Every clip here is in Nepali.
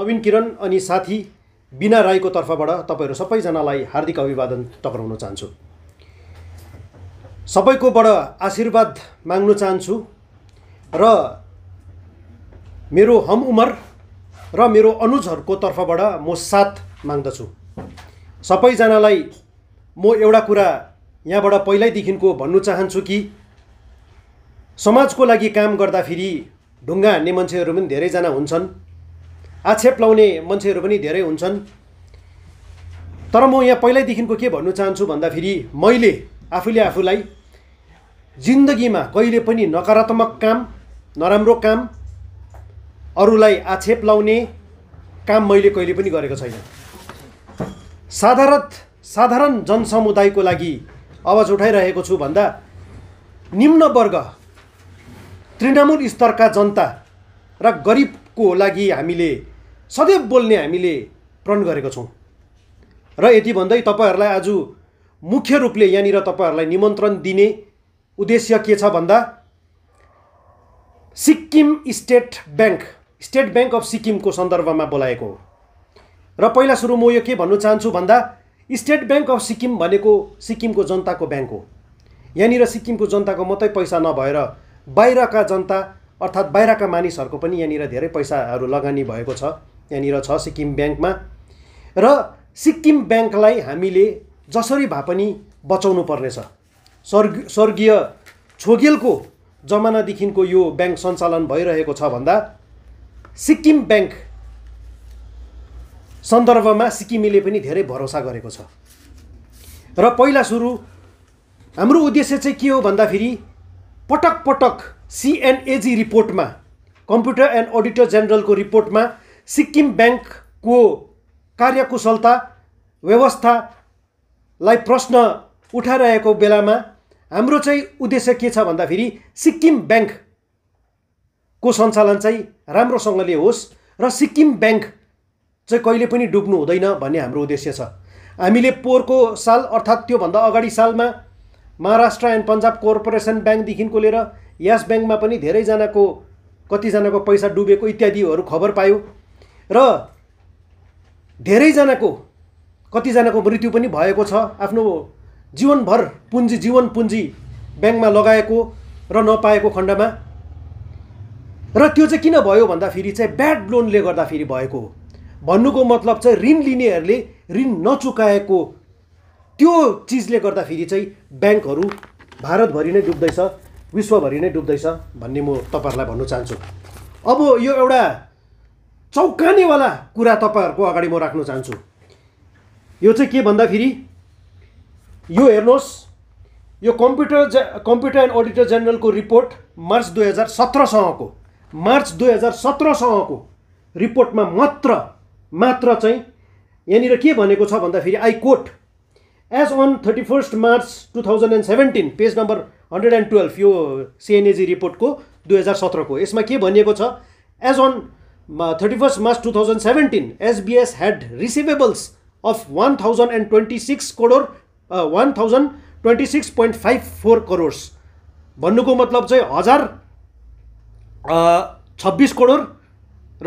नवीन किरण अनि साथी बिना राईको तर्फबाट तपाईँहरू सबैजनालाई हार्दिक अभिवादन टक्राउन चाहन्छु सबैकोबाट आशीर्वाद माग्न चाहन्छु र मेरो हम उमर र मेरो अनुजहरूको तर्फबाट म साथ माग्दछु सबैजनालाई म एउटा कुरा यहाँबाट पहिल्यैदेखिको भन्नु चाहन्छु कि समाजको लागि काम गर्दाखेरि ढुङ्गा हान्ने मान्छेहरू पनि धेरैजना हुन्छन् आक्षेप लाउने मान्छेहरू पनि धेरै हुन्छन् तर म यहाँ पहिल्यैदेखिको के भन्न चाहन्छु भन्दाखेरि मैले आफूले आफूलाई जिन्दगीमा कहिले पनि नकारात्मक काम नराम्रो काम अरूलाई आक्षेप लाउने काम मैले कहिले पनि गरेको छैन साधारण साधारण जनसमुदायको लागि आवाज उठाइरहेको छु भन्दा निम्न वर्ग तृणमूल स्तरका जनता र गरिबको लागि हामीले सदैव बोल्ने हामीले प्रण गरेको छौँ र यति भन्दै तपाईँहरूलाई आज मुख्य रूपले यहाँनिर तपाईँहरूलाई निमन्त्रण दिने उद्देश्य के छ भन्दा Sikkim state bank state bank of सिक्किमको सन्दर्भमा बोलाएको हो र पहिला सुरु म यो के भन्न चाहन्छु भन्दा स्टेट ब्याङ्क अफ सिक्किम भनेको सिक्किमको जनताको ब्याङ्क हो यहाँनिर सिक्किमको जनताको मात्रै पैसा नभएर बाहिरका जनता अर्थात् बाहिरका मानिसहरूको पनि यहाँनिर धेरै पैसाहरू लगानी भएको छ त्यहाँनिर छ सिक्किम ब्याङ्कमा र सिक्किम ब्याङ्कलाई हामीले जसरी भए पनि बचाउनु पर्नेछ स्वर्ग स्वर्गीय छोगेलको जमानादेखिको यो ब्याङ्क सञ्चालन भइरहेको छ भन्दा सिक्किम ब्याङ्क सन्दर्भमा सिक्किमेले पनि धेरै भरोसा गरेको छ र पहिला सुरु हाम्रो उद्देश्य चाहिँ के हो भन्दाखेरि पटक पटक सिएनएजी रिपोर्टमा कम्प्युटर एन्ड अडिटर जेनरलको रिपोर्टमा सिक्किम ब्याङ्कको कार्यकुशलता व्यवस्थालाई प्रश्न उठाइरहेको बेलामा हाम्रो चाहिँ उद्देश्य के छ भन्दाखेरि सिक्किम ब्याङ्कको सञ्चालन चाहिँ राम्रोसँगले होस् र सिक्किम ब्याङ्क चाहिँ कहिले पनि डुब्नु हुँदैन भन्ने हाम्रो उद्देश्य छ हामीले पोहोरको साल अर्थात् त्योभन्दा अगाडि सालमा महाराष्ट्र एन्ड पन्जाब कर्पोरेसन ब्याङ्कदेखिको लिएर यस ब्याङ्कमा पनि धेरैजनाको कतिजनाको पैसा डुबेको इत्यादिहरू खबर पायो र धेरैजनाको कतिजनाको मृत्यु पनि भएको छ आफ्नो जीवनभर पुँजी जीवन पुँजी ब्याङ्कमा लगाएको र नपाएको खण्डमा र त्यो चाहिँ किन भयो भन्दाखेरि चाहिँ ब्याड लोनले गर्दाखेरि भएको हो भन्नुको मतलब चाहिँ ऋण लिनेहरूले ऋण नचुकाएको त्यो चिजले गर्दाखेरि चाहिँ ब्याङ्कहरू भारतभरि नै डुब्दैछ विश्वभरि नै डुब्दैछ भन्ने म तपाईँहरूलाई भन्न चाहन्छु अब यो एउटा चौकानेवाला कुरा तपाईँहरूको अगाडि म राख्न चाहन्छु यो चाहिँ के भन्दाखेरि यो हेर्नुहोस् यो कम्प्युटर जे कम्प्युटर एन्ड अडिटर जेनरलको रिपोर्ट मार्च दुई हजार सत्रसँगको मार्च दुई हजार सत्रसँगको रिपोर्टमा मात्र मात्र चाहिँ यहाँनिर के भनेको छ भन्दाखेरि I quote as on thirty first March two thousand and seventeen page number hundred and twelve यो सिएनएजी रिपोर्टको दुई हजार सत्रको यसमा के भनिएको छ as on thirty first March two thousand seventeen SBS had receivables of one thousand and twenty six crore one thousand twenty six point five four crores भन्नुको मतलब चाहिँ हजार uh, छब्बिस करोड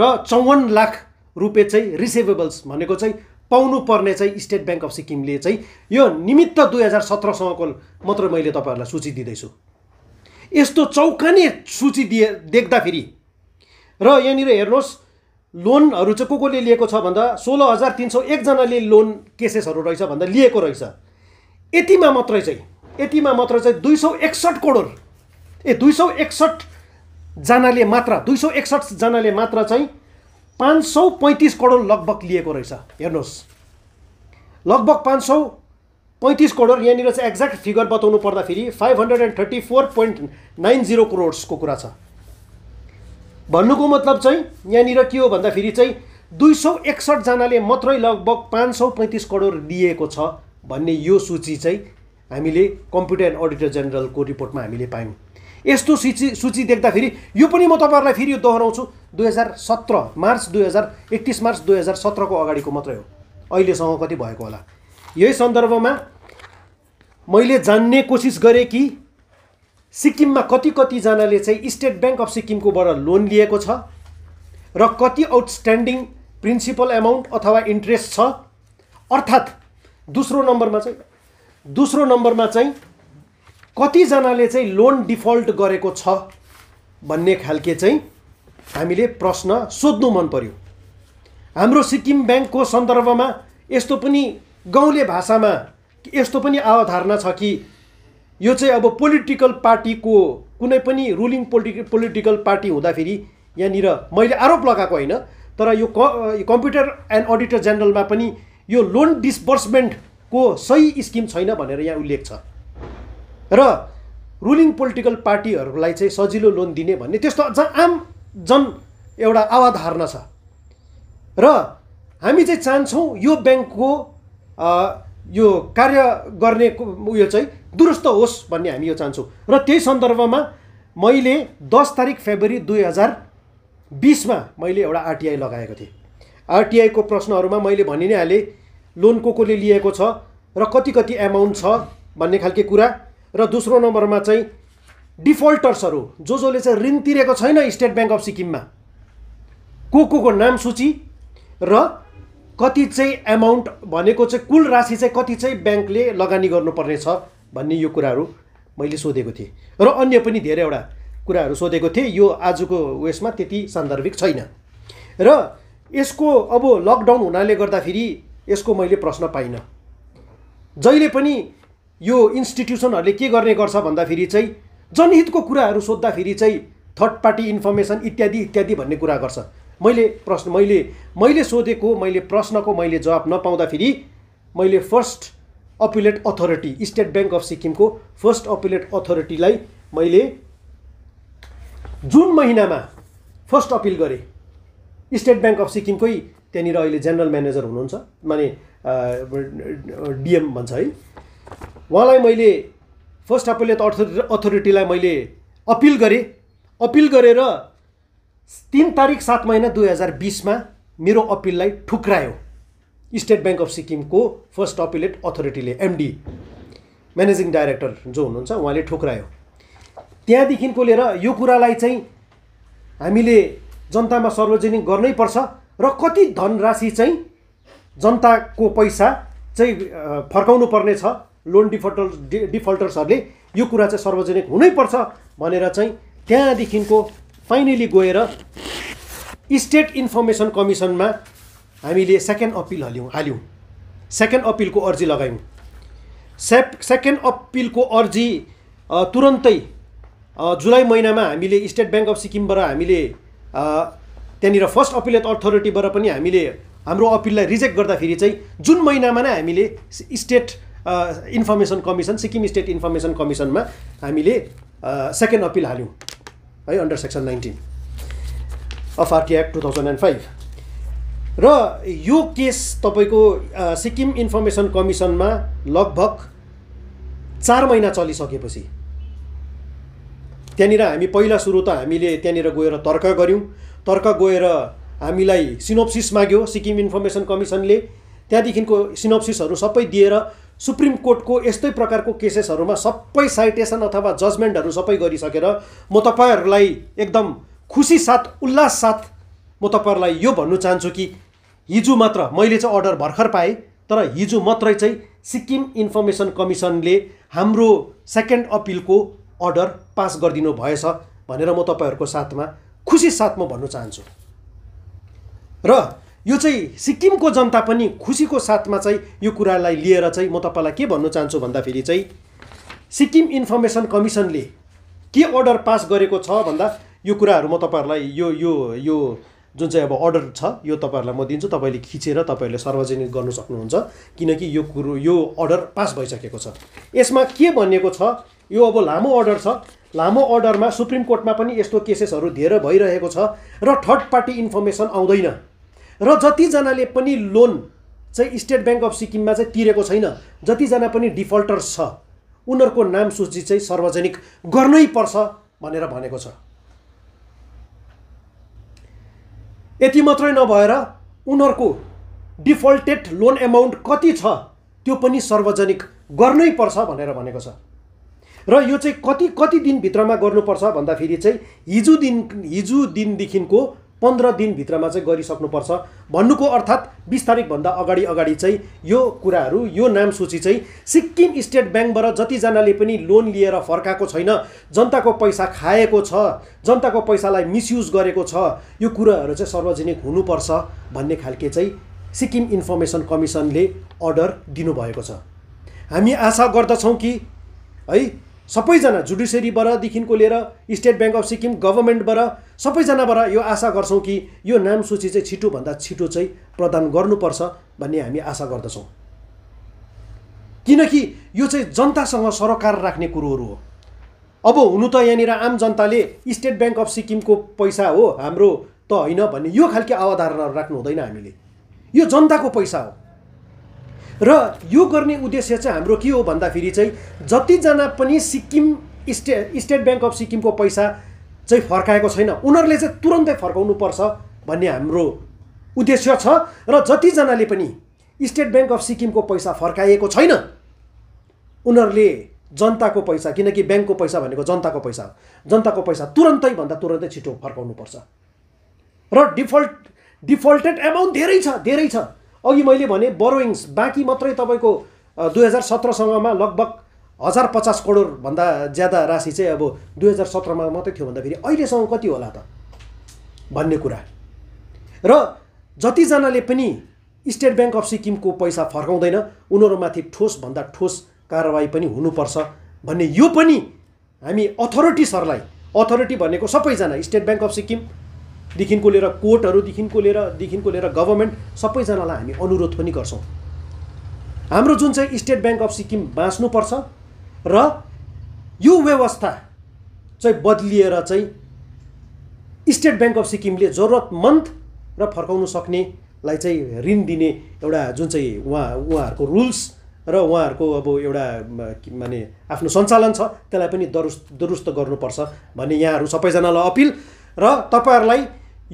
र चौवन्न लाख रुपियाँ चाहिँ रिसिभेबल्स भनेको चाहिँ पाउनुपर्ने चाहिँ स्टेट ब्याङ्क अफ सिक्किमले चाहिँ यो निमित्त दुई हजार सत्रसम्मको मात्र मैले तपाईँहरूलाई सूची दिँदैछु यस्तो चौकाने सूची दिए देख्दाखेरि र यहाँनिर हेर्नुहोस् लोनहरू चाहिँ को कोले लिएको छ भन्दा सोह्र हजार तिन सौ एकजनाले लोन केसेसहरू रहेछ भन्दा लिएको रहेछ यतिमा मात्रै चाहिँ यतिमा मात्र चाहिँ दुई सौ एकसठ करोड ए दुई सौ एकसठजनाले मात्र दुई सौ एकसठजनाले मात्र चाहिँ पाँच सौ पैँतिस करोड लगभग लिएको रहेछ हेर्नुहोस् लगभग पाँच सौ पैँतिस करोड यहाँनिर चाहिँ एक्ज्याक्ट फिगर बताउनु पर्दाखेरि five hundred and thirty four point nine zero करोड्सको कुरा छ भन्नुको मतलब चाहिँ यहाँनिर के हो भन्दाखेरि चाहिँ दुई सौ एकसठजनाले मात्रै लगभग पाँच सौ पैँतिस करोड दिएको छ भन्ने यो सूची चाहिँ हामीले कम्प्युटर एन्ड अडिटर जेनरलको रिपोर्टमा हामीले पायौँ यस्तो सूची सूची देख्दाखेरि यो पनि म तपाईँहरूलाई फेरि दोहोऱ्याउँछु दुई हजार सत्र मार्च दुई हजार एकतिस मार्च दुई हजार सत्रको अगाडिको मात्रै हो अहिलेसम्म कति भएको होला यही सन्दर्भमा मैले जान्ने कोसिस गरेँ कि सिक्किममा कति कतिजनाले चाहिँ स्टेट ब्याङ्क अफ सिक्किमकोबाट लोन लिएको छ र कति आउटस्ट्यान्डिङ प्रिन्सिपल एमाउन्ट अथवा इन्ट्रेस्ट छ अर्थात् दोस्रो नम्बरमा चाहिँ दोस्रो नम्बरमा चाहिँ कतिजनाले चाहिँ लोन डिफल्ट गरेको छ भन्ने खालके चाहिँ हामीले प्रश्न सोध्नु मन पर्यो हाम्रो सिक्किम ब्याङ्कको सन्दर्भमा यस्तो पनि गाउँले भाषामा यस्तो पनि अवधारणा छ कि यो चाहिँ अब पोलिटिकल पार्टीको कुनै पनि रुलिङ पोलिटिक पोलिटिकल पार्टी हुँदाखेरि यहाँनिर मैले आरोप लगाएको होइन तर यो कम्प्युटर एन्ड अडिटर जेनरलमा पनि यो लोन डिसबर्समेन्टको सही स्किम छैन भनेर यहाँ उल्लेख छ र रुलिङ पोलिटिकल पार्टीहरूलाई चाहिँ सजिलो लोन दिने भन्ने त्यस्तो जहाँ आम जन एउटा आवाधारणा छ र हामी चाहिँ चाहन्छौँ यो ब्याङ्कको यो कार्य गर्ने उयो चाहिँ दुरुस्त होस् भन्ने हामी यो चाहन्छौँ र त्यही सन्दर्भमा मैले दस तारिक फेब्रुअरी दुई हजार बिसमा मैले एउटा आरटिआई लगाएको थिएँ आरटिआईको प्रश्नहरूमा मैले भनि नै हालेँ लोन को कोले लिएको छ र कति कति एमाउन्ट छ भन्ने खालके कुरा र दोस्रो नम्बरमा चाहिँ डिफल्टर्सहरू जो जसले चाहिँ ऋण तिरेको छैन स्टेट ब्याङ्क अफ सिक्किममा को को को नाम सूची र कति चाहिँ एमाउन्ट भनेको चाहिँ कुल राशि चाहिँ कति चाहिँ ब्याङ्कले लगानी गर्नुपर्ने छ भन्ने यो कुराहरू मैले सोधेको थिएँ र अन्य पनि धेरैवटा कुराहरू सोधेको थिएँ यो आजको उयसमा त्यति सान्दर्भिक छैन र यसको अब लकडाउन हुनाले गर्दाखेरि यसको मैले प्रश्न पाइनँ जहिले पनि यो इन्स्टिट्युसनहरूले के गर्ने गर्छ भन्दाखेरि चाहिँ जनहितको कुराहरू सोद्धाखेरि चाहिँ थर्ड पार्टी इन्फर्मेसन इत्यादि इत्यादि भन्ने कुरा गर्छ मैले प्रश्न मैले मैले सोधेको मैले प्रश्नको मैले जवाब नपाउँदाखेरि मैले first appellate authority state bank of सिक्किमको फर्स्ट अपिलेट अथोरिटीलाई मैले जुन महिनामा फर्स्ट अपिल गरेँ स्टेट ब्याङ्क अफ सिक्किमकै त्यहाँनिर अहिले जेनरल म्यानेजर हुनुहुन्छ माने डिएम भन्छ है उहाँलाई मैले फर्स्ट अपिलेट अथोरि अथोरिटीलाई मैले अपिल गरेँ अपिल गरेर तिन तारिक सात महिना दुई हजार बिसमा मेरो अपिललाई ठुक्रायो स्टेट ब्याङ्क अफ सिक्किमको फर्स्ट अपिलेट अथोरिटीले एमडी म्यानेजिङ डाइरेक्टर जो हुनुहुन्छ उहाँले ठोक्रायो त्यहाँदेखिको लिएर यो कुरालाई चाहिँ हामीले जनतामा सार्वजनिक गर्नैपर्छ र कति धनराशि चाहिँ जनताको पैसा चाहिँ फर्काउनु पर्ने छ लोन डिफल्टर डि डिफल्टर्सहरूले यो कुरा चाहिँ सार्वजनिक हुनैपर्छ भनेर चाहिँ त्यहाँदेखिको फाइनली गएर स्टेट इन्फर्मेसन कमिसनमा हामीले सेकेन्ड अपिल हाल्यौँ हाल्यौँ सेकेन्ड अपिलको अर्जी लगायौँ से सेकेन्ड अपिलको अर्जी तुरन्तै जुलाई महिनामा हामीले स्टेट ब्याङ्क अफ सिक्किमबाट हामीले त्यहाँनिर फर्स्ट अपिल अथोरिटीबाट पनि हामीले हाम्रो अपिललाई रिजेक्ट गर्दाखेरि चाहिँ जुन महिनामा नै हामीले state information commission Sikkim state information कमिसनमा हामीले सेकेन्ड अपिल हाल्यौँ है under section nineteen of RT act two thousand and five र यो केस तपाईँको सिक्किम इन्फर्मेसन कमिसनमा लगभग चार महिना चलिसकेपछि त्यहाँनिर हामी पहिला सुरु त हामीले त्यहाँनिर गएर तर्क गऱ्यौँ तर्क गएर हामीलाई सिनोप्सिस माग्यो सिक्किम इन्फर्मेसन कमिसनले त्यहाँदेखिको सिनोप्सिसहरू सबै दिएर सुप्रिम कोर्टको यस्तै प्रकारको केसेसहरूमा सबै साइटेसन अथवा जजमेन्टहरू सबै गरिसकेर म तपाईँहरूलाई एकदम खुसी साथ उल्लास साथ म तपाईँहरूलाई यो भन्नु चाहन्छु कि हिजो मात्र मैले चाहिँ अर्डर भर्खर पाएँ तर हिजो मात्रै चाहिँ सिक्किम इन्फर्मेसन कमिसनले हाम्रो सेकेन्ड अपिलको अर्डर पास गरिदिनु भएछ भनेर म तपाईँहरूको साथमा खुसी साथ म भन्न चाहन्छु र यो चाहिँ सिक्किमको जनता पनि खुसीको साथमा चाहिँ यो कुरालाई लिएर चाहिँ म तपाईँलाई के भन्न चाहन्छु भन्दाखेरि चाहिँ सिक्किम इन्फर्मेसन कमिसनले के अर्डर पास गरेको छ भन्दा यो कुराहरू म तपाईँहरूलाई यो यो यो जुन चाहिँ अब अर्डर छ यो तपाईँहरूलाई म दिन्छु तपाईँले खिचेर तपाईँहरूले सार्वजनिक गर्नु सक्नुहुन्छ किनकि यो कुरो यो अर्डर पास भइसकेको छ यसमा के भनिएको छ यो अब लामो अर्डर छ लामो अर्डरमा सुप्रिम कोर्टमा पनि यस्तो केसेसहरू धेरै भइरहेको छ र थर्ड पार्टी इन्फर्मेसन आउँदैन र जतिजनाले पनि लोन चाहिँ स्टेट ब्याङ्क अफ सिक्किममा चाहिँ तिरेको छैन जतिजना पनि डिफल्टर्स छ उनीहरूको नाम सूची चाहिँ सार्वजनिक गर्नै पर्छ भनेर भनेको छ यति मात्रै नभएर उनीहरूको डिफल्टेड लोन एमाउन्ट कति छ त्यो पनि सार्वजनिक गर्नै पर्छ भनेर भनेको छ र यो चाहिँ कति कति दिनभित्रमा गर्नुपर्छ भन्दाखेरि चाहिँ हिजो दिन हिजो दिनदेखिको पन्ध्र दिनभित्रमा चाहिँ गरिसक्नुपर्छ भन्नुको अर्थात् बिस तारिकभन्दा अगाडि अगाडि चाहिँ यो कुराहरू यो नाम सूची चाहिँ सिक्किम स्टेट ब्याङ्कबाट जतिजनाले पनि लोन लिएर फर्काएको छैन जनताको पैसा खाएको छ जनताको पैसालाई मिसयुज गरेको छ यो कुराहरू चाहिँ सार्वजनिक हुनुपर्छ भन्ने खालके चाहिँ सिक्किम इन्फर्मेसन कमिसनले अर्डर दिनुभएको छ हामी आशा गर्दछौँ कि है सबैजना जुडिसियरीबाटदेखिको लिएर स्टेट ब्याङ्क अफ सिक्किम गभर्मेन्टबाट सबैजनाबाट यो आशा गर्छौँ कि यो नाम सूची चाहिँ छिटोभन्दा छिटो चाहिँ प्रदान गर्नुपर्छ भन्ने हामी आशा गर्दछौँ किनकि यो चाहिँ जनतासँग सरोकार राख्ने कुरोहरू हो अब हुनु त यहाँनिर आम जनताले स्टेट ब्याङ्क अफ सिक्किमको पैसा हो हाम्रो त होइन भन्ने यो खालको अवधारणाहरू राख्नु हुँदैन हामीले यो जनताको पैसा हो र यो गर्ने उद्देश्य चाहिँ हाम्रो के हो भन्दाखेरि चाहिँ जतिजना पनि Sikkim state state bank of सिक्किमको पैसा चाहिँ फर्काएको छैन उनीहरूले चाहिँ तुरन्तै फर्काउनुपर्छ भन्ने हाम्रो उद्देश्य छ र जतिजनाले पनि स्टेट ब्याङ्क अफ सिक्किमको पैसा फर्काइएको छैन उनीहरूले जनताको पैसा किनकि ब्याङ्कको पैसा भनेको जनताको पैसा हो जनताको पैसा तुरन्तै भन्दा तुरन्तै छिटो फर्काउनुपर्छ र डिफल्ट डिफल्टेड एमाउन्ट धेरै छ धेरै छ अघि मैले भने बरोइङ्स बाँकी मात्रै तपाईँको दुई हजार सत्रसँगमा लगभग हजार पचास करोडभन्दा ज्यादा राशि चाहिँ अब दुई हजार सत्रमा मात्रै थियो भन्दाखेरि अहिलेसम्म कति होला त भन्ने कुरा र जतिजनाले पनि स्टेट ब्याङ्क अफ सिक्किमको पैसा फर्काउँदैन उनीहरूमाथि ठोसभन्दा ठोस कारवाही पनि हुनुपर्छ भन्ने यो पनि हामी अथोरिटिसहरूलाई अथोरिटी भनेको सबैजना स्टेट ब्याङ्क अफ सिक्किमदेखिको लिएर कोर्टहरूदेखिको लिएर देखिको लिएर गभर्मेन्ट सबैजनालाई हामी अनुरोध पनि गर्छौँ हाम्रो जुन चाहिँ स्टेट ब्याङ्क अफ सिक्किम बाँच्नुपर्छ र यो व्यवस्था चाहिँ बदलिएर चाहिँ स्टेट ब्याङ्क अफ सिक्किमले जरुरतमन्द र फर्काउनु सक्नेलाई चाहिँ ऋण दिने एउटा जुन चाहिँ उहाँ उहाँहरूको रुल्स र उहाँहरूको अब एउटा माने आफ्नो सञ्चालन छ त्यसलाई पनि दरुस् दुरुस्त गर्नुपर्छ भन्ने यहाँहरू सबैजनालाई अपिल र तपाईँहरूलाई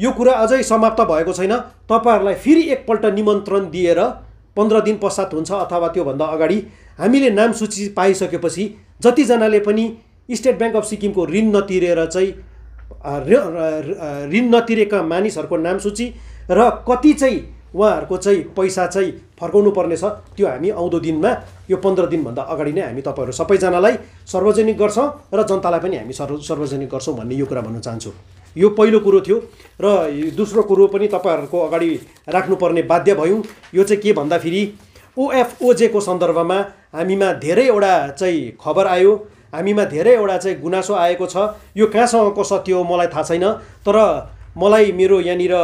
यो कुरा अझै समाप्त भएको छैन तपाईँहरूलाई फेरि एकपल्ट निमन्त्रण दिएर पन्ध्र दिन पश्चात हुन्छ अथवा त्योभन्दा अगाडि हामीले नाम सूची पाइसकेपछि जतिजनाले पनि स्टेट ब्याङ्क अफ सिक्किमको ऋण नतिरेर चाहिँ ऋण नतिरेका मानिसहरूको नाम सूची र कति चाहिँ उहाँहरूको चाहिँ पैसा चाहिँ फर्काउनु पर्नेछ त्यो हामी आउँदो दिनमा यो पन्ध्र दिनभन्दा अगाडि नै हामी तपाईँहरू सबैजनालाई सार्वजनिक गर्छौँ र जनतालाई पनि हामी सर्व सार्वजनिक गर्छौँ भन्ने यो कुरा भन्न चाहन्छु यो पहिलो कुरो थियो र दोस्रो कुरो पनि तपाईँहरूको अगाडि राख्नुपर्ने बाध्य भयौँ यो चाहिँ के भन्दाखेरि ओएफओजेको सन्दर्भमा हामीमा धेरैवटा चाहिँ खबर आयो हामीमा धेरैवटा चाहिँ गुनासो आएको छ यो कहाँसम्मको सत्य हो मलाई थाहा छैन तर मलाई मेरो यहाँनिर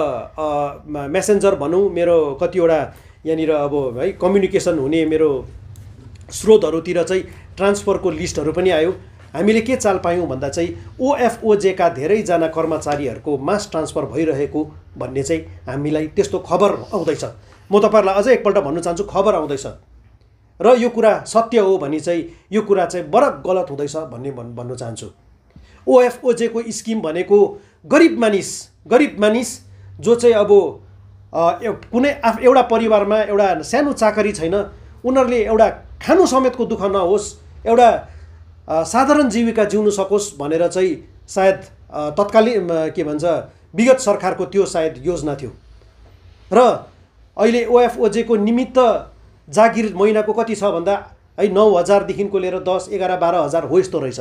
मेसेन्जर भनौँ मेरो कतिवटा यहाँनिर अब है कम्युनिकेसन हुने मेरो स्रोतहरूतिर चाहिँ ट्रान्सफरको लिस्टहरू पनि आयो हामीले के चाल पायौँ भन्दा चाहिँ ओएफओजेका धेरैजना कर्मचारीहरूको मास ट्रान्सफर भइरहेको भन्ने चाहिँ हामीलाई त्यस्तो खबर आउँदैछ म तपाईँहरूलाई अझै एकपल्ट भन्न चाहन्छु खबर आउँदैछ र यो कुरा सत्य हो भने चाहिँ यो कुरा चाहिँ बरक गलत हुँदैछ भन्ने भन् भन्न चाहन्छु ओएफओजेको स्किम भनेको गरिब मानिस गरिब मानिस जो चाहिँ अब कुनै आफ एउटा परिवारमा एउटा सानो चाकरी छैन उनीहरूले एउटा खानु समेतको दुःख नहोस् एउटा साधारण जीविका जिउनु सकोस् भनेर चाहिँ सायद तत्कालीन के भन्छ विगत सरकारको त्यो सायद योजना थियो र अहिले ओएफओजेको निमित्त जागिर महिनाको कति छ भन्दा है नौ हजारदेखिको लिएर दस एघार बाह्र हजार हो यस्तो रहेछ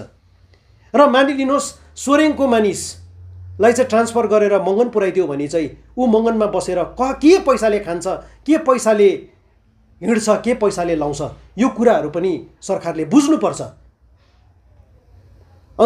र मानिलिनुहोस् सोरेङको मानिसलाई चाहिँ ट्रान्सफर गरेर मङ्गन पुऱ्याइदियो भने चाहिँ ऊ मङ्गनमा बसेर क के पैसाले खान्छ के पैसाले हिँड्छ के पैसाले लाउँछ यो कुराहरू पनि सरकारले बुझ्नुपर्छ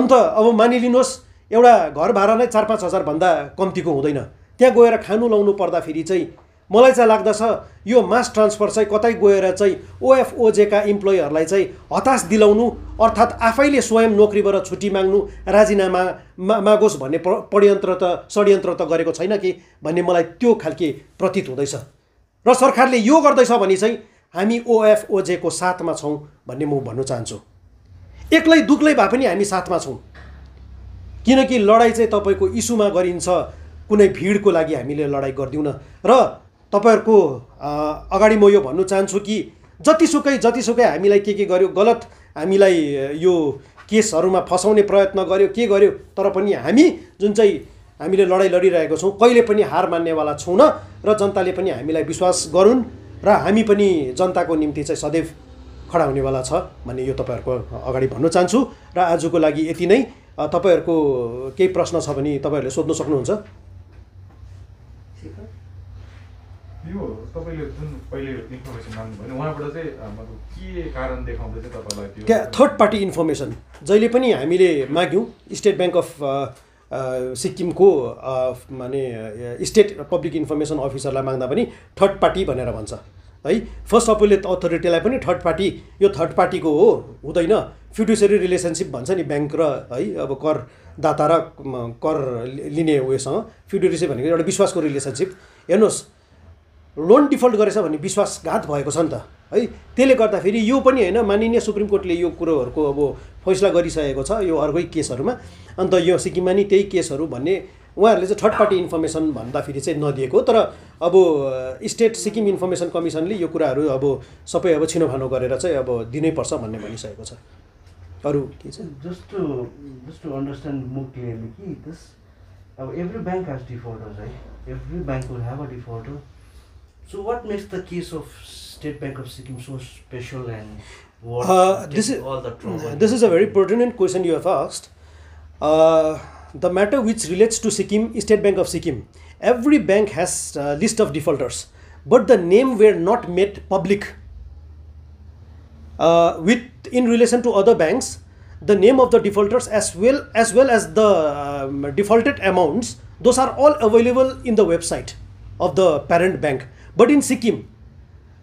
अन्त अब मानिलिनुहोस् एउटा घर भाडा नै चार पाँच हजारभन्दा कम्तीको हुँदैन त्यहाँ गएर खानु लाउनु पर्दाखेरि चाहिँ मलाई चाहिँ लाग्दछ यो मास ट्रान्सफर चाहिँ कतै गएर चाहिँ ओएफओजेका इम्प्लोइहरूलाई चाहिँ हताश दिलाउनु अर्थात् आफैले स्वयं नोकरीबाट छुट्टी माग्नु राजीनामा मा मागोस् भन्ने षड्यन्त्र त षड्यन्त्र त गरेको छैन कि भन्ने मलाई त्यो खालके प्रतीत हुँदैछ र सरकारले यो गर्दैछ भने चाहिँ हामी ओएफओजेको साथमा छौँ भन्ने म भन्न चाहन्छु एक्लै दुक्लै भए पनि हामी साथमा छौँ किनकि लडाइँ चाहिँ तपाईँको इस्युमा गरिन्छ कुनै भिडको लागि हामीले लडाइँ गरिदिउन र तपाईँहरूको अगाडि म यो भन्नु चाहन्छु कि जतिसुकै जतिसुकै हामीलाई के के गर्यो गलत हामीलाई यो केसहरूमा फसाउने प्रयत्न गर्यो के गर्यो तर पनि हामी जुन चाहिँ हामीले लडाइँ लडिरहेको छौँ कहिले पनि हार मान्नेवाला छौँ र जनताले पनि हामीलाई विश्वास गरून् र हामी पनि जनताको निम्ति चाहिँ सदैव खडा हुनेवाला छ भन्ने यो तपाईँहरूको अगाडि भन्न चाहन्छु र आजको लागि यति नै तपाईँहरूको केही प्रश्न छ भने तपाईँहरूले सोध्न सक्नुहुन्छ यो तपाईँले जुन पहिले इन्फर्मेसन माग्नुभयो उहाँबाट चाहिँ के कारण देखाउँदै चाहिँ तपाईँलाई त्यो त्यहाँ थर्ड पार्टी इन्फर्मेसन जहिले पनि हामीले माग्यौँ स्टेट ब्याङ्क अफ सिक्किमको माने स्टेट पब्लिक इन्फर्मेसन अफिसरलाई माग्दा पनि थर्ड पार्टी भनेर भन्छ है फर्स्ट अल अथोरिटीलाई पनि थर्ड पार्टी यो थर्ड पार्टीको हो हुँदैन फ्युडिसरी रिलेसनसिप भन्छ नि ब्याङ्क र है अब कर दाता र कर लिने उयोसँग फ्युडिसरी भनेको एउटा विश्वासको रिलेसनसिप हेर्नुहोस् लोन डिफल्ट गरेछ भन्ने विश्वासघात भएको छ नि त है त्यसले गर्दाखेरि यो पनि होइन मानिनीय सुप्रिम कोर्टले यो कुरोहरूको अब फैसला गरिसकेको छ यो अर्कै केसहरूमा अन्त यो सिक्किममा नि त्यही केसहरू भन्ने उहाँहरूले चाहिँ थर्ड पार्टी इन्फर्मेसन भन्दाखेरि चाहिँ नदिएको तर अब स्टेट सिक्किम इन्फर्मेसन कमिसनले यो कुराहरू अब सबै अब छिनोफानो गरेर चाहिँ अब दिनैपर्छ भन्ने भनिसकेको छ अरू के छ जस्तो जस्तो अन्डरस्ट्यान्ड म क्लियरली कि दिस अब एभ्री ब्याङ्क हेज डिफल्टर्स है every bank will have a defaulter So what makes the case of State Bank of Sikkim so special and what uh, this is all the trauma? Uh, this is a very pertinent question you have asked. Uh, the matter which relates to Sikkim is State Bank of Sikkim. Every bank has a list of defaulters, but the name were not made public. Uh, with in relation to other banks, the name of the defaulters as well as well as the um, defaulted amounts, those are all available in the website of the parent bank but in Sikkim,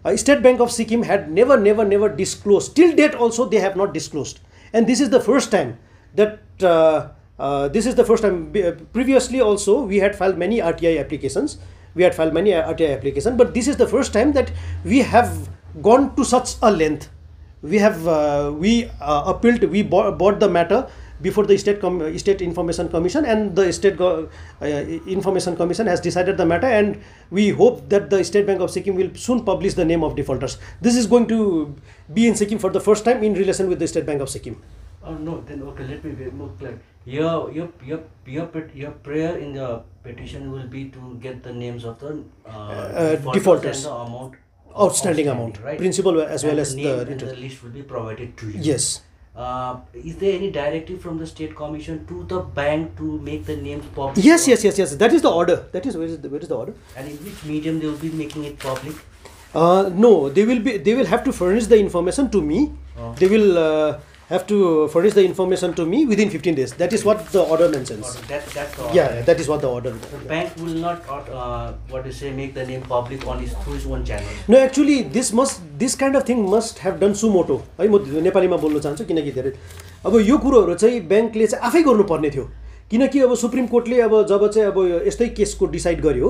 uh, State Bank of Sikkim had never, never, never disclosed. Till date also they have not disclosed. And this is the first time that, uh, uh, this is the first time, uh, previously also we had filed many RTI applications. We had filed many RTI applications, but this is the first time that we have gone to such a length. We have, uh, we uh, appealed, we bought, bought the matter before the state Com state information commission and the state Go uh, information commission has decided the matter and we hope that the state bank of sikkim will soon publish the name of defaulters this is going to be in sikkim for the first time in relation with the state bank of sikkim oh no then okay let me be more clear your your your your, your prayer in the petition will be to get the names of the uh, uh, defaulters, defaulters. the amount outstanding, outstanding amount right? principal as and well as the, the interest the list will be provided to you yes uh, is there any directive from the state commission to the bank to make the names public? Yes, yes, yes, yes. That is the order. That is where is the, where is the order? And in which medium they will be making it public? Uh, no, they will be. They will have to furnish the information to me. Oh. They will. Uh, have to furnish the information to me within 15 days. That is what the order mentions. Order. That, that's the order. Yeah, yeah, that is what the order. The yeah. bank will not, uh, what do you say, make the name public on his through his own channel. No, actually, this must, this kind of thing must have done suo motu है म नेपालीमा बोल्न चाहन्छु किनकि धेरै अब यो कुरोहरू चाहिँ ब्याङ्कले चाहिँ आफै गर्नुपर्ने थियो किनकि अब सुप्रिम कोर्टले अब जब चाहिँ अब यस्तै केसको डिसाइड गर्यो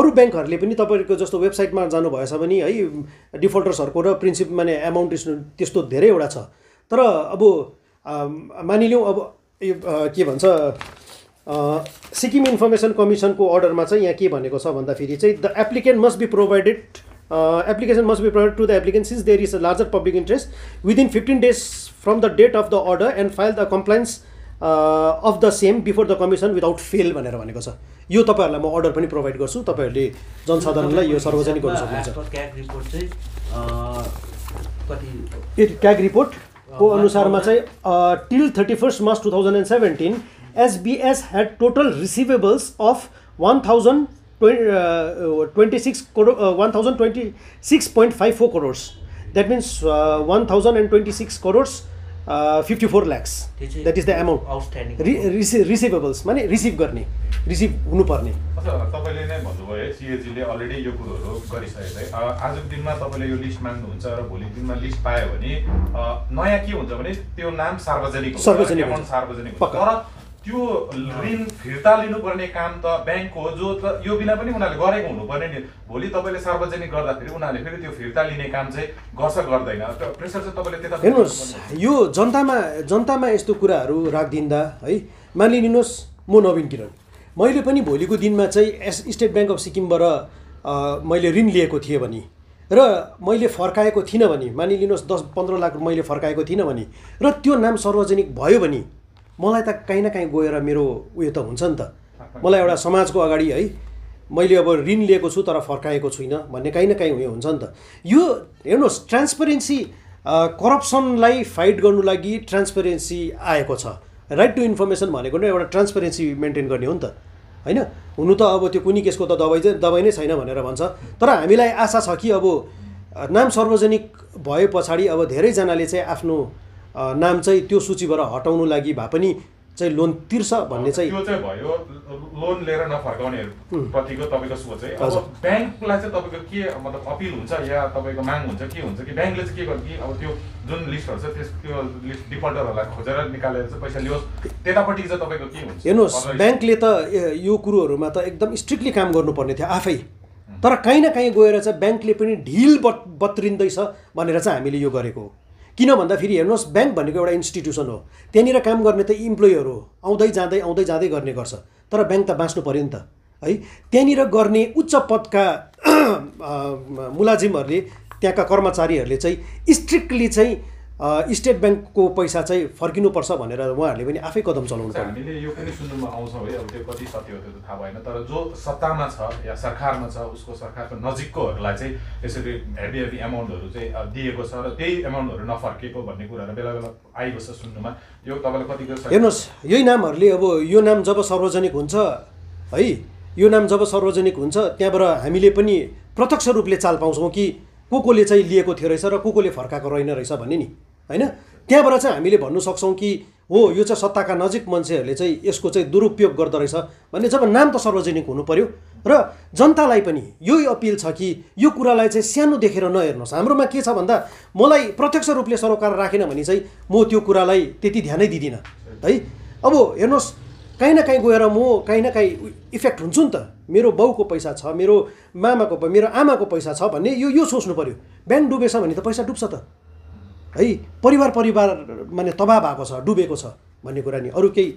अरू ब्याङ्कहरूले पनि तपाईँको जस्तो वेबसाइटमा जानुभएछ भने है डिफल्टर्सहरूको र प्रिन्सिप माने एमाउन्ट त्यस्तो धेरैवटा छ तर अब मानिलिउँ अब यो के भन्छ सिक्किम इन्फर्मेसन कमिसनको अर्डरमा चाहिँ यहाँ के भनेको छ भन्दाखेरि चाहिँ the applicant must be provided application must be provide to the applicant since there is a larger public interest within fifteen days from the date of the order and file the compliance of the same before the commission without fail भनेर भनेको छ यो तपाईँहरूलाई म अर्डर पनि प्रोभाइड गर्छु तपाईँहरूले जनसाधारणलाई यो सार्वजनिक गर्नु सक्नुहुन्छ क्याग रिपोर्ट को अनुसारमा चाहिँ till thirty first March two thousand and seventeen SBS had total receivables of one thousand twenty twenty six crore one thousand twenty six point five four crores that means one thousand and twenty six crores fifty four lakhs that is the amount recei receivables माने रिसिभ गर्ने रिसिभ हुनुपर्ने तपाईँले नै भन्नुभयो है सिएजीले अलरेडी यो कुरोहरू गरिसकेको है आजको दिनमा तपाईँले यो लिस्ट माग्नुहुन्छ र भोलिको दिनमा लिस्ट पायो भने नयाँ के हुन्छ भने त्यो नाम सार्वजनिक सार्वजनिक सार्वजनिक तर त्यो ऋण फिर्ता लिनुपर्ने काम त ब्याङ्कको हो जो त यो बिना पनि उनीहरूले गरेको हुनुपर्ने नि भोलि तपाईँले सार्वजनिक गर्दाखेरि उनीहरूले फेरि त्यो फिर्ता लिने काम चाहिँ गर्छ गर्दैन प्रेसर चाहिँ तपाईँले त्यता हेर्नुहोस् यो जनतामा जनतामा यस्तो कुराहरू राखिदिँदा है मानिलिनुहोस् म नवीन किरण मैले पनि भोलिको दिनमा चाहिँ एस स्टेट ब्याङ्क अफ सिक्किमबाट मैले ऋण लिएको थिएँ भने र मैले फर्काएको थिइनँ भने मानिलिनुहोस् दस पन्ध्र लाख मैले फर्काएको थिइनँ भने र त्यो नाम सार्वजनिक भयो भने मलाई त काहीँ न काहीँ गएर मेरो उयो त हुन्छ नि त मलाई एउटा समाजको अगाडि है मैले अब ऋण लिएको छु तर फर्काएको छुइनँ भन्ने काहीँ न काहीँ उयो हुन्छ नि त यो हेर्नुहोस् ट्रान्सपेरेन्सी करप्सनलाई फाइट गर्नु लागि ट्रान्सपेरेन्सी आएको छ राइट टु इन्फर्मेसन भनेको नै एउटा ट्रान्सपेरेन्सी मेन्टेन गर्ने हो नि त होइन हुनु त अब त्यो कुनै केसको त दबाई चाहिँ दबाई नै छैन भनेर भन्छ तर हामीलाई आशा छ कि अब नाम सार्वजनिक भए पछाडि अब धेरैजनाले चाहिँ आफ्नो नाम चाहिँ त्यो सूचीबाट हटाउनु लागि भए पनि चाहिँ लोन तिर्छ भन्ने चाहिँ त्यो चाहिँ भयो लोन लिएर नफर्काउनेहरू प्रतिको तपाईँको सोच है अब ब्याङ्कलाई चाहिँ तपाईँको के मतलब अपिल हुन्छ या तपाईँको माग हुन्छ के हुन्छ कि ब्याङ्कले चाहिँ के गर्छ कि अब त्यो जुन लिस्टहरू छ त्यस त्यो लिस्ट डिफल्टरहरूलाई खोजेर निकालेर चाहिँ पैसा लियोस् त्यतापट्टि चाहिँ तपाईँको के हुन्छ हेर्नुहोस् ब्याङ्कले त यो कुरोहरूमा त एकदम स्ट्रिक्टली काम गर्नुपर्ने थियो आफै तर काहीँ न काहीँ गएर चाहिँ ब्याङ्कले पनि ढिल बत बत्रिँदैछ भनेर चाहिँ हामीले यो गरेको हो किन भन्दा फेरि हेर्नुहोस् ब्याङ्क भनेको एउटा इन्स्टिट्युसन हो त्यहाँनिर काम गर्ने त इम्प्लोइहरू हो आउँदै जाँदै आउँदै जाँदै गर्ने गर्छ तर ब्याङ्क त बाँच्नु पऱ्यो नि त है त्यहाँनिर गर्ने उच्च पदका मुलाजिमहरूले त्यहाँका कर्मचारीहरूले चाहिँ स्ट्रिक्टली चाहिँ स्टेट ब्याङ्कको पैसा चाहिँ फर्किनुपर्छ भनेर उहाँहरूले पनि आफै कदम चलाउनु पर्छ हामीले यो पनि सुन्नुमा आउँछ है अब त्यो कति सत्य हो त्यो थाहा भएन तर जो सत्तामा छ या सरकारमा छ उसको सरकारको नजिककोहरूलाई चाहिँ यसरी हेभी हेभी एमाउन्टहरू चाहिँ दिएको छ र त्यही एमाउन्टहरू नफर्केको भन्ने कुराहरू बेला बेला छ सुन्नुमा यो तपाईँलाई कतिको हेर्नुहोस् यही नामहरूले अब यो नाम जब सार्वजनिक हुन्छ है यो नाम जब सार्वजनिक हुन्छ त्यहाँबाट हामीले पनि प्रत्यक्ष रूपले चाल पाउँछौँ कि को कोले चाहिँ लिएको थियो रहेछ र को कोले फर्काएको रहेन रहेछ भन्ने नि होइन त्यहाँबाट चाहिँ हामीले भन्न सक्छौँ कि हो यो चाहिँ सत्ताका नजिक मान्छेहरूले चाहिँ यसको चाहिँ दुरुपयोग गर्दो रहेछ भन्ने जब नाम त सार्वजनिक हुनु पऱ्यो र जनतालाई पनि यो अपिल छ कि यो कुरालाई चाहिँ सानो देखेर नहेर्नुहोस् हाम्रोमा के छ भन्दा मलाई प्रत्यक्ष रूपले सरोकार राखेन भने चाहिँ म त्यो कुरालाई त्यति ध्यानै दिँदिनँ है अब हेर्नुहोस् काहीँ न काहीँ गएर म काहीँ न काहीँ इफेक्ट हुन्छु नि त मेरो बाउको पैसा छ मेरो मामाको मेरो आमाको पैसा छ भन्ने यो यो सोच्नु पऱ्यो ब्याङ्क डुबेछ भने त पैसा डुब्छ त है परिवार परिवार माने तबाह भएको छ डुबेको छ भन्ने कुरा नि अरू केही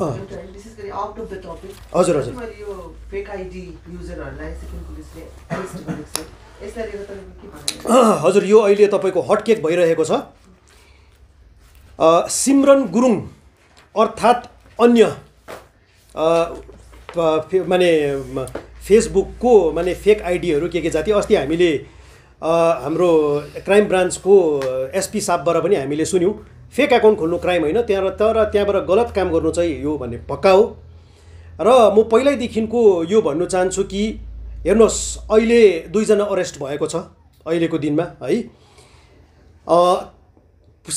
हजुर हजुर हजुर यो अहिले तपाईँको हटकेक भइरहेको छ सिमरन गुरुङ अर्थात् अन्य माने फेसबुकको माने फेक आइडीहरू के के जाति अस्ति हामीले हाम्रो क्राइम ब्रान्चको एसपी साहबबाट पनि हामीले सुन्यौँ फेक एकाउन्ट खोल्नु क्राइम होइन त्यहाँ तर त्यहाँबाट गलत काम गर्नु चाहिँ यो भन्ने पक्का हो र म पहिल्यैदेखिको यो भन्नु चाहन्छु कि हेर्नुहोस् अहिले दुईजना अरेस्ट भएको छ अहिलेको दिनमा है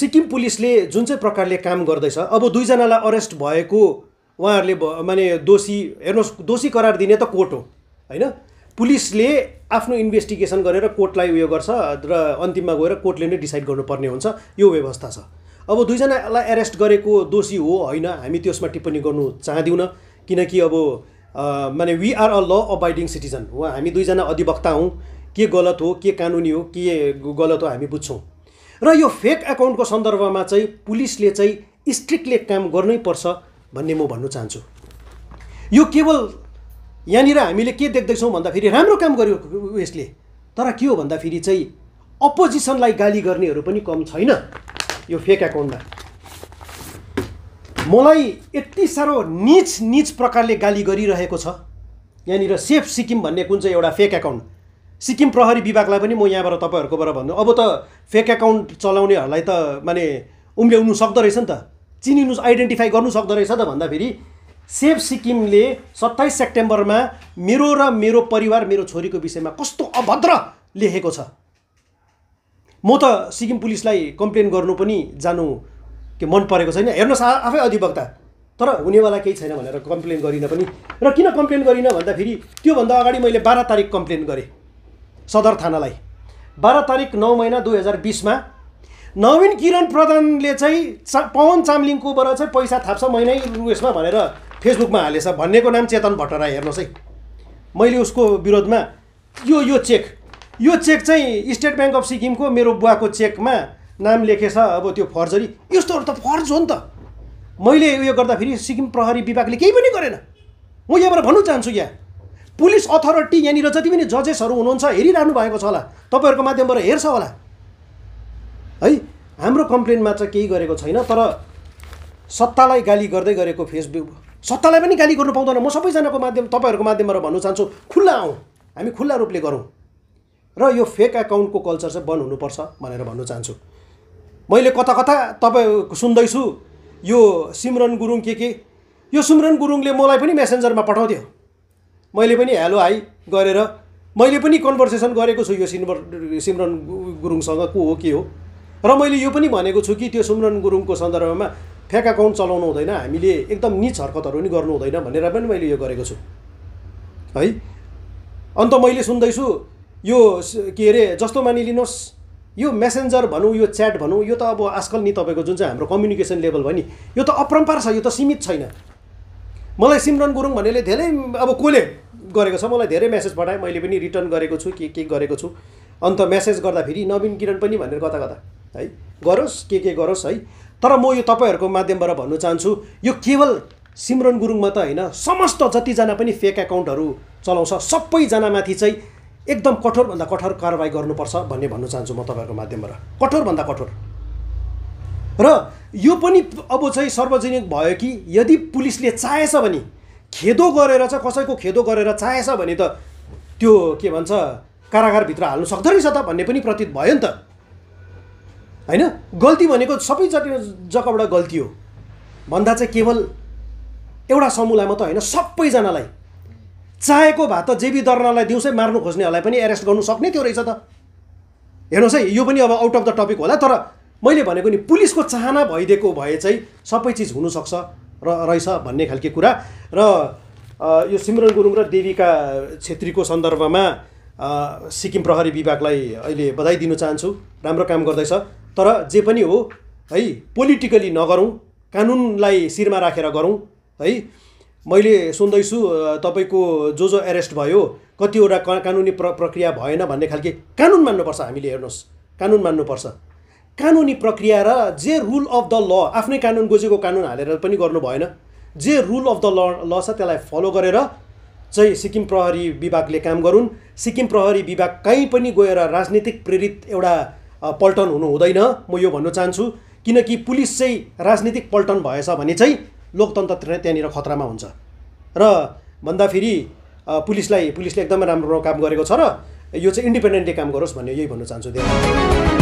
सिक्किम पुलिसले जुन चाहिँ प्रकारले काम गर्दैछ अब दुईजनालाई अरेस्ट भएको उहाँहरूले माने दोषी हेर्नुहोस् दोषी करार दिने त कोर्ट हो होइन पुलिसले आफ्नो इन्भेस्टिगेसन गरेर कोर्टलाई उयो गर्छ र अन्तिममा गएर कोर्टले नै डिसाइड गर्नुपर्ने हुन्छ यो व्यवस्था छ अब दुईजनालाई एरेस्ट गरेको दोषी हो होइन हामी त्यसमा टिप्पणी गर्नु चाहदिउँ किनकि अब माने we are a law abiding citizen वा हामी दुईजना अधिवक्ता हौँ के गलत हो के कानुनी हो के गलत हो हामी बुझ्छौँ र यो फेक एकाउन्टको सन्दर्भमा चाहिँ पुलिसले चाहिँ स्ट्रिक्टले काम गर्नैपर्छ भन्ने म भन्न चाहन्छु यो केवल यहाँनिर हामीले के देख्दैछौँ भन्दाखेरि राम्रो काम गर्यो यसले तर के हो भन्दाखेरि चाहिँ अपोजिसनलाई गाली गर्नेहरू पनि कम छैन यो फेक एकाउन्टमा मलाई यति साह्रो निच निच प्रकारले गाली गरिरहेको छ यहाँनिर सेफ सिक्किम भन्ने कुन चाहिँ एउटा फेक एकाउन्ट सिक्किम प्रहरी विभागलाई पनि म यहाँबाट तपाईँहरूकोबाट भन्नु अब त फेक एकाउन्ट चलाउनेहरूलाई त माने उम्ल्याउनु सक्दो रहेछ नि त चिनिनु आइडेन्टिफाई गर्नु सक्दो रहेछ त भन्दाखेरि सेभ सिक्किमले सत्ताइस सेप्टेम्बरमा मेरो र मेरो परिवार मेरो छोरीको विषयमा कस्तो अभद्र लेखेको छ म त सिक्किम पुलिसलाई कम्प्लेन गर्नु पनि जानु के मन परेको छैन हेर्नुहोस् आफै अधिवक्ता तर हुनेवाला केही छैन भनेर कम्प्लेन गरिनँ पनि र किन कम्प्लेन गरिनँ भन्दाखेरि त्योभन्दा अगाडि मैले बाह्र तारिक कम्प्लेन गरेँ सदर थानालाई बाह्र तारिक नौ महिना दुई हजार बिसमा नवीन किरण प्रधानले चाहिँ चा पवन चामलिङकोबाट चाहिँ पैसा थाप्छ महिनै उयसमा भनेर फेसबुकमा हालेछ भन्नेको नाम चेतन भट्टराई हेर्नुहोस् है मैले उसको विरोधमा यो यो चेक यो चेक चाहिँ स्टेट ब्याङ्क अफ सिक्किमको मेरो बुवाको चेकमा नाम लेखेछ अब त्यो फर्जरी यस्तोहरू त फर्ज हो नि त मैले उयो गर्दाखेरि सिक्किम प्रहरी विभागले केही पनि गरेन म यहाँबाट भन्नु चाहन्छु यहाँ पुलिस अथोरिटी यहाँनिर जति पनि जजेसहरू हुनुहुन्छ हेरिरहनु भएको छ होला तपाईँहरूको माध्यमबाट हेर्छ होला है हाम्रो कम्प्लेन मात्र केही गरेको छैन तर सत्तालाई गाली गर्दै गरेको फेसबुक सत्तालाई पनि गाली गर्नु पाउँदैन म सबैजनाको माध्यम तपाईँहरूको माध्यमबाट भन्न चाहन्छु खुल्ला आउँ हामी खुल्ला रूपले गरौँ र यो फेक एकाउन्टको कल्चर चाहिँ बन्द हुनुपर्छ भनेर भन्न चाहन्छु मैले कता कता तपाईँ सुन्दैछु यो सिमरन गुरुङ के के यो सिमरन गुरुङले मलाई पनि मेसेन्जरमा पठाउँथ्यो मैले पनि हेलो हाई गरेर मैले पनि कन्भर्सेसन गरेको छु यो सिमर सिमरन गुरुङसँग को हो के हो र मैले यो पनि भनेको छु कि त्यो सुमरन गुरुङको सन्दर्भमा फ्याक एकाउन्ट चलाउनु हुँदैन हामीले एकदम निच हरकतहरू पनि गर्नु हुँदैन भनेर पनि मैले यो गरेको छु है अन्त मैले सुन्दैछु यो के अरे जस्तो मानिलिनुहोस् यो मेसेन्जर भनौँ यो च्याट भनौँ यो त अब आजकल नि तपाईँको जुन चाहिँ हाम्रो कम्युनिकेसन लेभल भयो नि यो त अपरम्पार छ यो त सीमित छैन मलाई सिमरन गुरुङ भनेले धेरै अब कोले गरेको छ मलाई धेरै मेसेज पठाएँ मैले पनि रिटर्न गरेको छु के के गरेको छु अन्त मेसेज गर्दाखेरि नवीन किरण पनि भनेर कता कता है गरोस् के के गरोस् है तर म यो तपाईँहरूको माध्यमबाट भन्न चाहन्छु यो केवल सिमरन गुरुङ त होइन समस्त जतिजना पनि फेक एकाउन्टहरू चलाउँछ सबैजनामाथि चाहिँ एकदम कठोरभन्दा कठोर कारवाही गर्नुपर्छ भन्ने भन्न चाहन्छु म तपाईँहरूको माध्यमबाट कठोरभन्दा कठोर र यो पनि अब चाहिँ सार्वजनिक भयो कि यदि पुलिसले चाहेछ भने खेदो गरेर चाहिँ कसैको खेदो गरेर चाहेछ भने त त्यो के भन्छ कारागारभित्र हाल्नु सक्दो रहेछ त भन्ने पनि प्रतीत भयो नि त होइन गल्ती भनेको सबै जति जग्गाबाट गल्ती हो भन्दा चाहिँ केवल एउटा समूहलाई मात्रै होइन सबैजनालाई चाहेको भए त जेबी दर्नालाई दिउँसै मार्नु खोज्नेहरूलाई पनि एरेस्ट गर्नु सक्ने त्यो रहेछ त हेर्नुहोस् है यो पनि अब आउट अफ द टपिक होला तर मैले भनेको नि पुलिसको चाहना भइदिएको भए चाहिँ सबै चिज हुनुसक्छ र रहेछ भन्ने खालके कुरा र यो सिमरन गुरुङ र देवीका छेत्रीको सन्दर्भमा सिक्किम प्रहरी विभागलाई अहिले बधाई दिन चाहन्छु राम्रो काम गर्दैछ तर जे पनि हो है पोलिटिकली नगरौँ कानुनलाई शिरमा राखेर गरौँ है मैले सुन्दैछु तपाईँको जो जो एरेस्ट भयो कतिवटा कानुनी प्र प्रक्रिया भएन भन्ने खालके कानुन मान्नुपर्छ हामीले हेर्नुहोस् कानुन मान्नुपर्छ कानुनी प्रक्रिया र जे रुल अफ द ल आफ्नै कानुन गोजेको कानुन हालेर पनि गर्नु भएन जे रुल अफ द ल ल छ त्यसलाई फलो गरेर चाहिँ सिक्किम प्रहरी विभागले काम गरून् सिक्किम प्रहरी विभाग कहीँ पनि गएर राजनीतिक प्रेरित एउटा पल्टन हुनु हुँदैन म यो भन्न चाहन्छु किनकि पुलिस चाहिँ राजनीतिक पल्टन भएछ भने चाहिँ लोकतन्त्र त्यहाँनिर खतरामा हुन्छ र भन्दा फेरि पुलिसलाई पुलिसले एकदमै राम्रो काम गरेको छ र यो चाहिँ इन्डिपेन्डेन्टली काम गरोस् भन्ने यही भन्न चाहन्छु धेरै